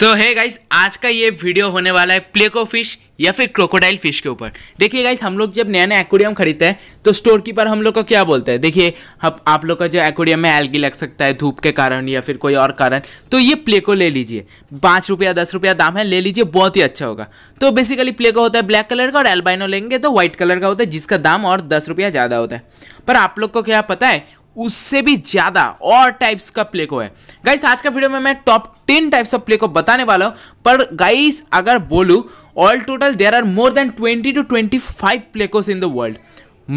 सो है गाइस आज का ये वीडियो होने वाला है प्लेको फिश या फिर क्रोकोडाइल फिश के ऊपर देखिए गाइस हम लोग जब नया नया एक्वेरियम खरीदते हैं तो स्टोर कीपर हम लोग को क्या बोलते हैं देखिए अब आप लोग का जो एक्वेरियम में एल्गी लग सकता है धूप के कारण या फिर कोई और कारण तो ये प्ले को ले लीजिए पाँच रुपया दस रुपया दाम है ले लीजिए बहुत ही अच्छा होगा तो बेसिकली प्ले को होता है ब्लैक कलर का और एल्बाइनो लेंगे तो व्हाइट कलर का होता है जिसका दाम और दस रुपया ज़्यादा होता है पर आप लोग को क्या पता है उससे भी ज़्यादा और टाइप्स का प्ले को है गाइस आज का वीडियो में मैं top ten types of pleco बताने वाला हूँ पर गाइस अगर बोलूँ all total there are more than twenty two twenty five plecos in the world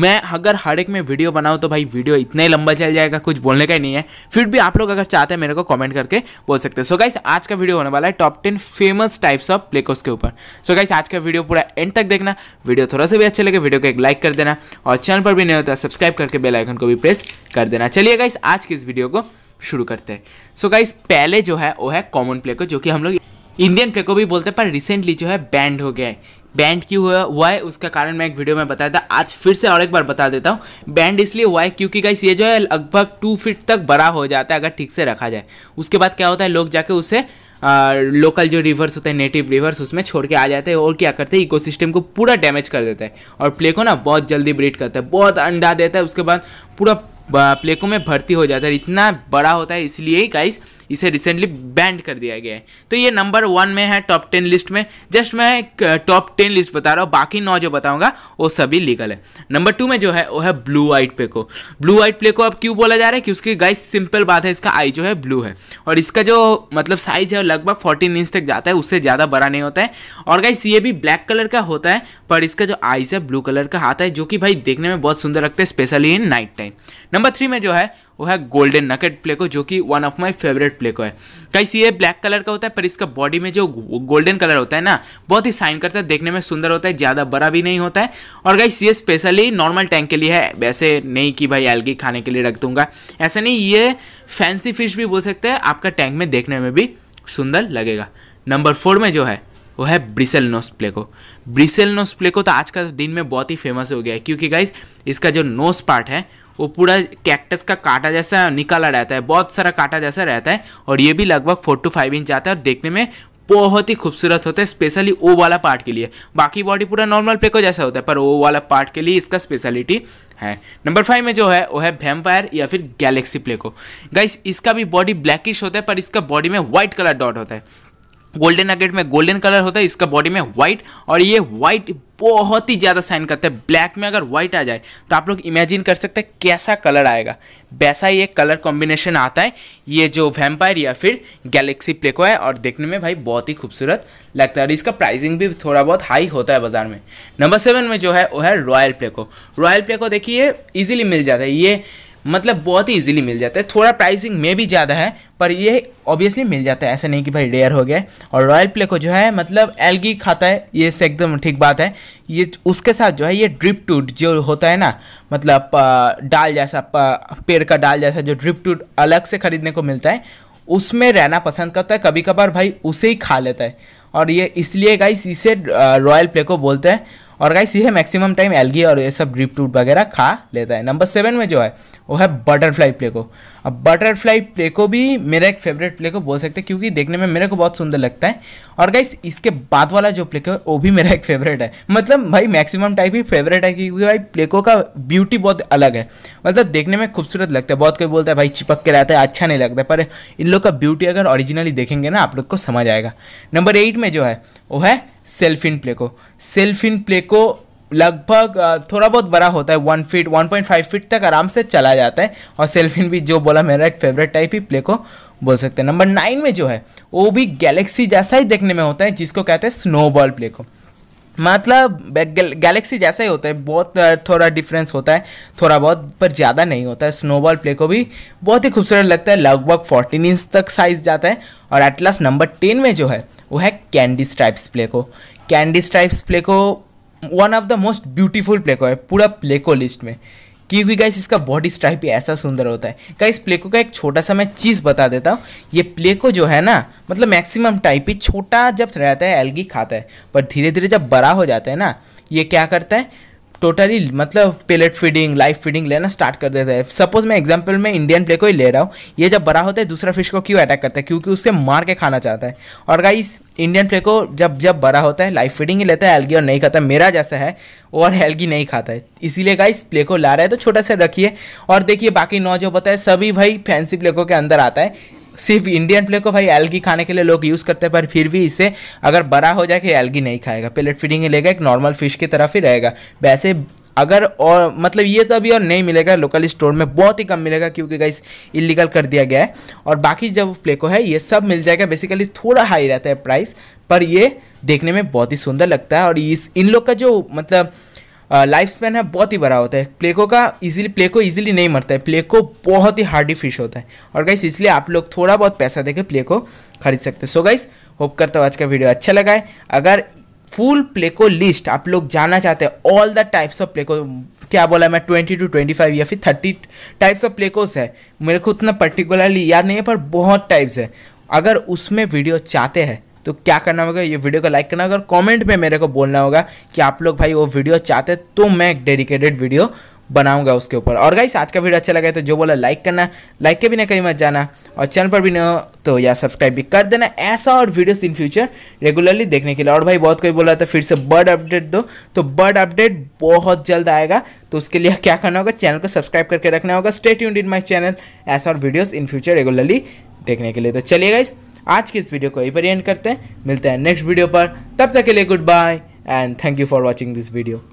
मैं अगर हर एक में वीडियो बनाऊँ तो भाई वीडियो इतना ही लंबा चल जाएगा कुछ बोलने का ही नहीं है फिर भी आप लोग अगर चाहते हैं मेरे को कमेंट करके बोल सकते हैं सो गाइस आज का वीडियो होने वाला है top ten famous types of plecos के ऊपर सो गाइस आज का वीडियो पूरा एंड तक देखना वीडियो थोड़ा सा भी अच्छा लगे वीडियो को एक लाइक कर देना और चैनल पर भी नहीं होता सब्सक्राइब करके बेलाइकन को भी प्रेस कर देना चलिए गाइस आज की इस वीडियो को शुरू करते हैं सो गाइस पहले जो है वो है कॉमन प्लेको जो कि हम लोग इंडियन प्ले को भी बोलते हैं पर रिसेंटली जो है बैंड हो गया है बैंड क्यों हुआ हुआ है उसका कारण मैं एक वीडियो में बताया था आज फिर से और एक बार बता देता हूँ बैंड इसलिए हुआ है क्योंकि गाइस ये जो है लगभग टू फीट तक बड़ा हो जाता है अगर ठीक से रखा जाए उसके बाद क्या होता है लोग जाके उसे आ, लोकल जो रिवर्स होते हैं नेटिव रिवर्स उसमें छोड़ के आ जाते हैं और क्या करते हैं इकोसिस्टम को पूरा डैमेज कर देता है और प्ले को ना बहुत जल्दी ब्रीड करता है बहुत अंडा देता है उसके बाद पूरा प्लेको में भर्ती हो जाता है इतना बड़ा होता है इसलिए गाइस इसे रिसेंटली बैंड कर दिया गया है तो ये नंबर वन में है टॉप टेन लिस्ट में जस्ट मैं टॉप टेन लिस्ट बता रहा हूँ बाकी नौ जो बताऊँगा वो सभी लीगल है नंबर टू में जो है वो है ब्लू वाइट पे को ब्लू वाइट प्ले को अब क्यों बोला जा रहा है क्योंकि गाइस सिंपल बात है इसका आई जो है ब्लू है और इसका जो मतलब साइज है लगभग फोर्टीन इंच तक जाता है उससे ज़्यादा बड़ा नहीं होता है और गाइस ये भी ब्लैक कलर का होता है पर इसका जो आइज है ब्लू कलर का हाथ है जो कि भाई देखने में बहुत सुंदर लगता है specially in night time number three में जो है वो है गोल्डन नकेट प्ले को जो कि one of my favourite pleco है कैसे ये ब्लैक कलर का होता है पर इसका बॉडी में जो गोल्डन कलर होता है ना बहुत ही साइन करता है देखने में सुंदर होता है ज़्यादा बड़ा भी नहीं होता है और गाइस ये स्पेशली नॉर्मल टैंक के लिए है वैसे नहीं कि भाई एलगी खाने के लिए रख दूंगा ऐसा नहीं ये फैंसी फिश भी बोल सकते हैं आपका टैंक में देखने में भी सुंदर लगेगा नंबर फोर में जो है वो है bristlenose pleco nose pleco तो आज का दिन में बहुत ही फेमस हो गया है क्योंकि गाइज इसका जो नोस पार्ट है वो पूरा कैक्टस का कांटा जैसा निकाला रहता है बहुत सारा कांटा जैसा रहता है और ये भी लगभग फोर टू फाइव इंच आता है और देखने में बहुत ही खूबसूरत होता है स्पेशली ओ वाला पार्ट के लिए बाकी बॉडी पूरा नॉर्मल प्लेको जैसा होता है पर ओ वाला पार्ट के लिए इसका स्पेशलिटी है नंबर फाइव में जो है वो है वैम्पायर या फिर गैलेक्सी प्लेको गाइस इसका भी बॉडी ब्लैकिश होता है पर इसका बॉडी में व्हाइट कलर डॉट होता है गोल्डन नगेट में गोल्डन कलर होता है इसका बॉडी में व्हाइट और ये व्हाइट बहुत ही ज़्यादा साइन करता है ब्लैक में अगर व्हाइट आ जाए तो आप लोग इमेजिन कर सकते हैं कैसा कलर आएगा वैसा ही एक कलर कॉम्बिनेशन आता है ये जो वैम्पायर या फिर गैलेक्सी प्लेको है और देखने में भाई बहुत ही खूबसूरत लगता है और इसका प्राइसिंग भी थोड़ा बहुत हाई होता है बाज़ार में नंबर सेवन में जो है वो है रॉयल प्लेको रॉयल प्लेको देखिए ईजिली मिल जाता है ये मतलब बहुत ही इजीली मिल जाता है थोड़ा प्राइसिंग में भी ज़्यादा है पर ये ऑब्वियसली मिल जाता है ऐसा नहीं कि भाई रेयर हो गया और रॉयल प्ले को जो है मतलब एलगी खाता है ये से एकदम ठीक बात है ये उसके साथ जो है ये ड्रिप टूट जो होता है ना मतलब डाल जैसा पेड़ का डाल जैसा जो ड्रिप टूट अलग से ख़रीदने को मिलता है उसमें रहना पसंद करता है कभी कभार भाई उसे ही खा लेता है और ये इसलिए गाइस इसे रॉयल प्ले को बोलते हैं और गाइस ये मैक्सिमम टाइम एलगी और ये सब ड्रिप टूट वगैरह खा लेता है नंबर सेवन में जो है वो है बटरफ्लाई प्लेको अब बटरफ्लाई प्लेको भी मेरा एक फेवरेट प्ले को बोल सकते हैं क्योंकि देखने में मेरे को बहुत सुंदर लगता है और गाइस इसके बाद वाला जो प्लेको है वो भी मेरा एक फेवरेट है मतलब भाई मैक्सिमम टाइप ही फेवरेट है क्योंकि भाई प्लेको का ब्यूटी बहुत अलग है मतलब देखने में खूबसूरत लगता है बहुत कोई बोलता है भाई चिपक के रहता है अच्छा नहीं लगता पर इन लोग का ब्यूटी अगर ओरिजिनली देखेंगे ना आप लोग को समझ आएगा नंबर एट में जो है वो है sailfin pleco sailfin pleco लगभग थोड़ा बहुत बड़ा होता है one feet one point five feet तक आराम से चला जाता है और सेल्फ इन भी जो बोला मेरा एक फेवरेट टाइप ही प्ले को बोल सकते हैं नंबर नाइन में जो है वो भी गैलेक्सी जैसा ही देखने में होता है जिसको कहते हैं स्नोबॉल प्ले को मतलब गैलेक्सी जैसा ही होता है बहुत थोड़ा डिफरेंस होता है थोड़ा बहुत पर ज़्यादा नहीं होता है स्नोबॉल प्ले को भी बहुत ही खूबसूरत लगता है लगभग फोर्टीन इंच तक साइज जाता है और एटलास्ट नंबर टेन में जो है वो है candy stripes pleco candy stripes pleco one of the most beautiful pleco है पूरा प्ले को लिस्ट में क्योंकि गाइस इसका बॉडी स्ट्राइप भी ऐसा सुंदर होता है गाइस प्लेको का एक छोटा सा मैं चीज़ बता देता हूँ ये प्लेको जो है ना मतलब मैक्सिमम टाइप ही छोटा जब रहता है एलगी खाता है पर धीरे धीरे जब बड़ा हो जाता है ना ये क्या करता है टोटली मतलब पेलेट फीडिंग लाइफ फीडिंग लेना स्टार्ट कर देता है सपोज मैं एग्जाम्पल में इंडियन प्ले को ही ले रहा हूँ ये जब बड़ा होता है दूसरा फिश को क्यों अटैक करता है क्योंकि उससे मार के खाना चाहता है और गाइस इंडियन प्ले को जब जब बड़ा होता है लाइफ फीडिंग ही लेता है एल्गी और नहीं खाता मेरा जैसा है और एल्गी नहीं खाता है इसीलिए गाइस प्ले को ला रहा है तो छोटा सा रखिए और देखिए बाकी नौ जो बताए सभी भाई फैंसी प्ले को के अंदर आता है सिर्फ इंडियन प्ले को भाई एल्गी खाने के लिए लोग यूज़ करते हैं पर फिर भी इसे अगर बड़ा हो जाए कि एल्गी नहीं खाएगा पेलेट फीडिंग लेगा एक नॉर्मल फिश की तरफ ही रहेगा वैसे अगर और मतलब ये तो अभी और नहीं मिलेगा लोकल स्टोर में बहुत ही कम मिलेगा क्योंकि गाइस इलीगल कर दिया गया है और बाकी जब प्लेको है ये सब मिल जाएगा बेसिकली थोड़ा हाई रहता है प्राइस पर ये देखने में बहुत ही सुंदर लगता है और इस इन लोग का जो मतलब लाइफ स्पैन है बहुत ही बड़ा होता है प्लेको का इजीली प्लेको इजीली नहीं मरता है प्लेको बहुत ही हार्डी फिश होता है और गाइस इसलिए आप लोग थोड़ा बहुत पैसा देकर प्लेको खरीद सकते हैं सो गाइस होप करता हूँ आज का वीडियो अच्छा लगा है अगर फुल प्लेको लिस्ट आप लोग जानना चाहते हैं all the types of pleco क्या बोला मैं ट्वेंटी टू ट्वेंटी फाइव या फिर थर्टी टाइप्स ऑफ प्लेकोस है मेरे को उतना पर्टिकुलरली याद नहीं है पर बहुत टाइप्स है अगर उसमें वीडियो चाहते हैं तो क्या करना होगा ये वीडियो को लाइक करना होगा और कॉमेंट में मेरे को बोलना होगा कि आप लोग भाई वो वीडियो चाहते तो मैं एक डेडिकेटेड वीडियो बनाऊंगा उसके ऊपर और गाइस आज का वीडियो अच्छा लगा तो जो बोला लाइक करना लाइक के भी ना कहीं मत जाना और चैनल पर भी हो तो या सब्सक्राइब भी कर देना ऐसा और वीडियोस इन फ्यूचर रेगुलरली देखने के लिए और भाई बहुत कोई बोला था फिर से बर्ड अपडेट दो तो बर्ड अपडेट बहुत जल्द आएगा तो उसके लिए क्या करना होगा चैनल को सब्सक्राइब करके रखना होगा स्टेट यूनिट माई चैनल ऐसा और वीडियोज़ इन फ्यूचर रेगुलरली देखने के लिए तो चलिए गाइज़ आज की इस वीडियो को यहीं पर एंड करते हैं मिलते हैं नेक्स्ट वीडियो पर तब तक के लिए goodbye and thank you for watching this video